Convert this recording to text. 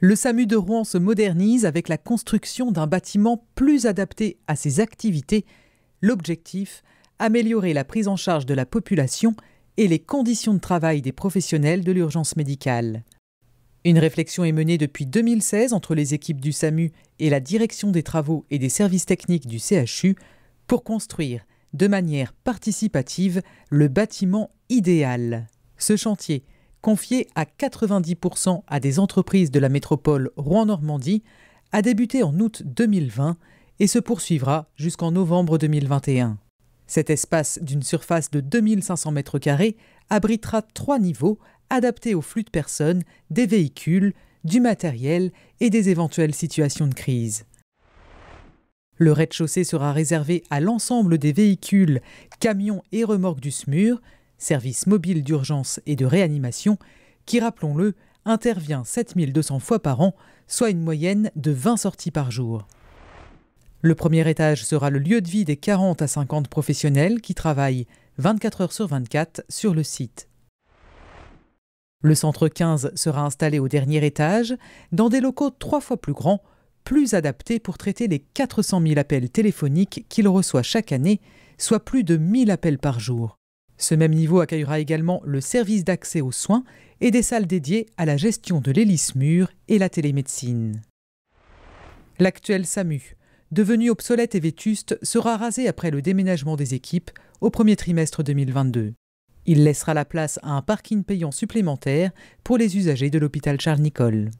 Le SAMU de Rouen se modernise avec la construction d'un bâtiment plus adapté à ses activités. L'objectif, améliorer la prise en charge de la population et les conditions de travail des professionnels de l'urgence médicale. Une réflexion est menée depuis 2016 entre les équipes du SAMU et la direction des travaux et des services techniques du CHU pour construire, de manière participative, le bâtiment idéal. Ce chantier confié à 90% à des entreprises de la métropole Rouen-Normandie, a débuté en août 2020 et se poursuivra jusqu'en novembre 2021. Cet espace d'une surface de 2500 m2 abritera trois niveaux adaptés aux flux de personnes, des véhicules, du matériel et des éventuelles situations de crise. Le rez-de-chaussée sera réservé à l'ensemble des véhicules, camions et remorques du SMUR, service mobile d'urgence et de réanimation, qui, rappelons-le, intervient 7200 fois par an, soit une moyenne de 20 sorties par jour. Le premier étage sera le lieu de vie des 40 à 50 professionnels qui travaillent 24 heures sur 24 sur le site. Le centre 15 sera installé au dernier étage, dans des locaux trois fois plus grands, plus adaptés pour traiter les 400 000 appels téléphoniques qu'il reçoit chaque année, soit plus de 1000 appels par jour. Ce même niveau accueillera également le service d'accès aux soins et des salles dédiées à la gestion de l'hélice mur et la télémédecine. L'actuel SAMU, devenu obsolète et vétuste, sera rasé après le déménagement des équipes au premier trimestre 2022. Il laissera la place à un parking payant supplémentaire pour les usagers de l'hôpital Charles-Nicolle.